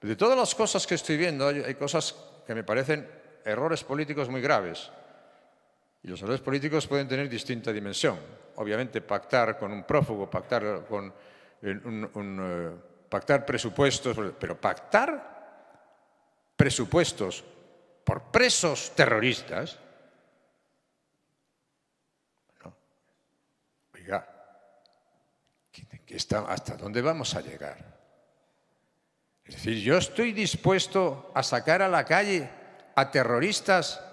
De todas las cosas que estoy viendo, hay, cosas que me parecen errores políticos muy graves. Y los errores políticos pueden tener distinta dimensión. Obviamente, pactar con un prófugo, pactar con eh, eh, pactar presupuestos, pero pactar presupuestos por presos terroristas. No. Oiga, ¿hasta dónde vamos a llegar? Es decir, yo estoy dispuesto a sacar a la calle a terroristas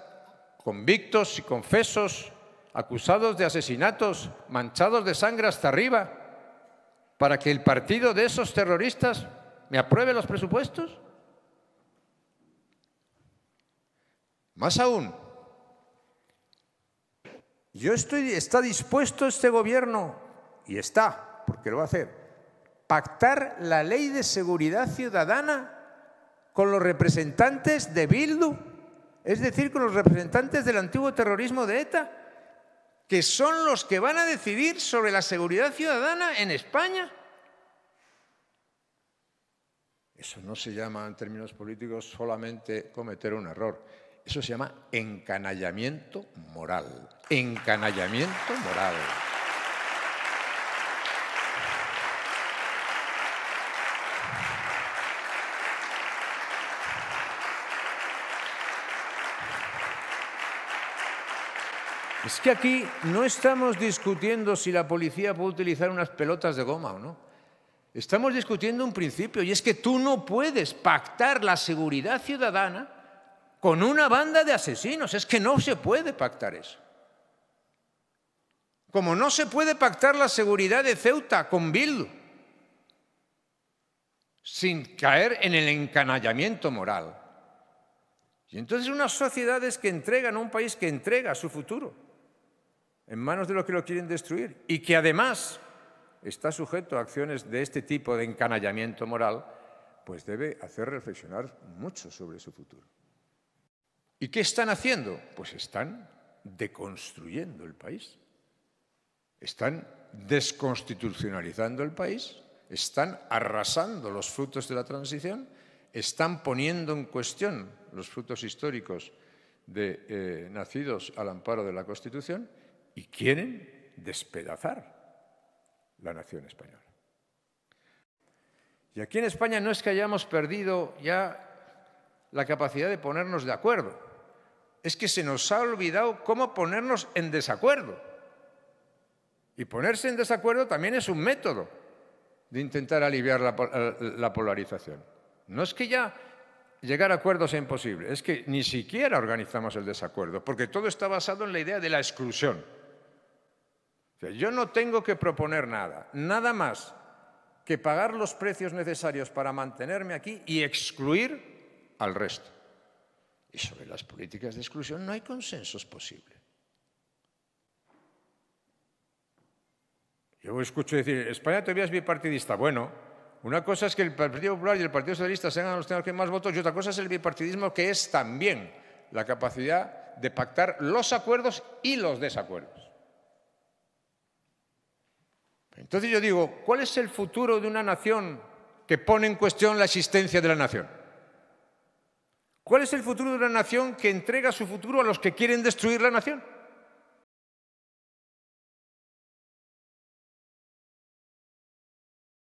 convictos y confesos, acusados de asesinatos, manchados de sangre hasta arriba, para que el partido de esos terroristas me apruebe los presupuestos. Más aún, yo estoy, está dispuesto este gobierno, y está, porque lo va a hacer, pactar la ley de seguridad ciudadana con los representantes de Bildu, es decir, con los representantes del antiguo terrorismo de ETA, que son los que van a decidir sobre la seguridad ciudadana en España. Eso no se llama, en términos políticos, solamente cometer un error. Eso se llama encanallamiento moral. Encanallamiento moral. Es que aquí no estamos discutiendo si la policía puede utilizar unas pelotas de goma o no. Estamos discutiendo un principio y es que tú no puedes pactar la seguridad ciudadana con una banda de asesinos. Es que no se puede pactar eso. Como no se puede pactar la seguridad de Ceuta con Bildu, sin caer en el encanallamiento moral. Y entonces unas sociedades que entregan, a un país que entrega su futuro en manos de los que lo quieren destruir y que además está sujeto a acciones de este tipo de encanallamiento moral, pues debe hacer reflexionar mucho sobre su futuro. ¿Y qué están haciendo? Pues están deconstruyendo el país. Están desconstitucionalizando el país, están arrasando los frutos de la transición, están poniendo en cuestión los frutos históricos eh, nacidos al amparo de la Constitución y quieren despedazar la nación española. Y aquí en España no es que hayamos perdido ya la capacidad de ponernos de acuerdo, es que se nos ha olvidado cómo ponernos en desacuerdo. Y ponerse en desacuerdo también es un método de intentar aliviar la, eh, polarización. No es que ya llegar a acuerdos sea imposible, es que ni siquiera organizamos el desacuerdo, porque todo está basado en la idea de la exclusión yo no tengo que proponer nada, nada más que pagar los precios necesarios para mantenerme aquí y excluir al resto. Y sobre las políticas de exclusión no hay consensos posibles. Yo escucho decir, España todavía es bipartidista. Bueno, una cosa es que el Partido Popular y el Partido Socialista sean los que más votos y otra cosa es el bipartidismo que es también la capacidad de pactar los acuerdos y los desacuerdos. Entonces yo digo, ¿cuál es el futuro de una nación que pone en cuestión la existencia de la nación? ¿Cuál es el futuro de una nación que entrega su futuro a los que quieren destruir la nación?